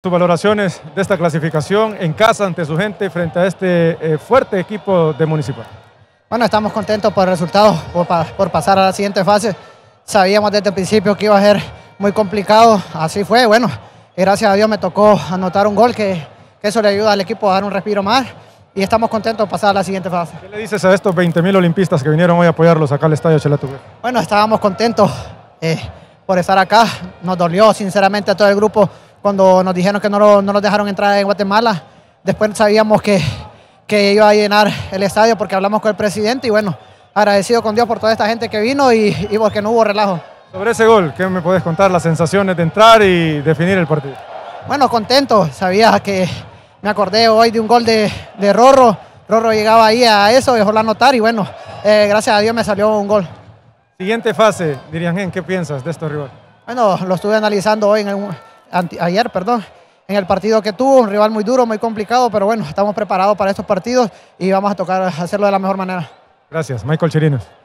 sus valoraciones de esta clasificación en casa ante su gente frente a este eh, fuerte equipo de Municipal. Bueno, estamos contentos por el resultado, por, pasar a la siguiente fase. Sabíamos desde el principio que iba a ser muy complicado, así fue. Bueno, gracias a Dios me tocó anotar un gol que, eso le ayuda al equipo a dar un respiro más y estamos contentos de pasar a la siguiente fase. ¿Qué le dices a estos 20.000 olimpistas que vinieron hoy a apoyarlos acá al Estadio Chelatube? Bueno, estábamos contentos eh, por estar acá. Nos dolió sinceramente a todo el grupo cuando nos dijeron que no, nos dejaron entrar en Guatemala. Después sabíamos que, que iba a llenar el estadio porque hablamos con el presidente y bueno, agradecido con Dios por toda esta gente que vino y, porque no hubo relajo. Sobre ese gol, ¿qué me puedes contar? Las sensaciones de entrar y definir el partido. Bueno, contento. Sabía que me acordé hoy de un gol de, Rorro. Rorro llegaba ahí a eso, dejó la anotar y bueno, eh, gracias a Dios me salió un gol. Siguiente fase, ¿en ¿qué piensas de este rival? Bueno, lo estuve analizando hoy en, el, ayer, perdón, en el partido que tuvo, un rival muy duro, muy complicado, pero bueno, estamos preparados para estos partidos y vamos a tocar hacerlo de la mejor manera. Gracias, Michael Chirinos.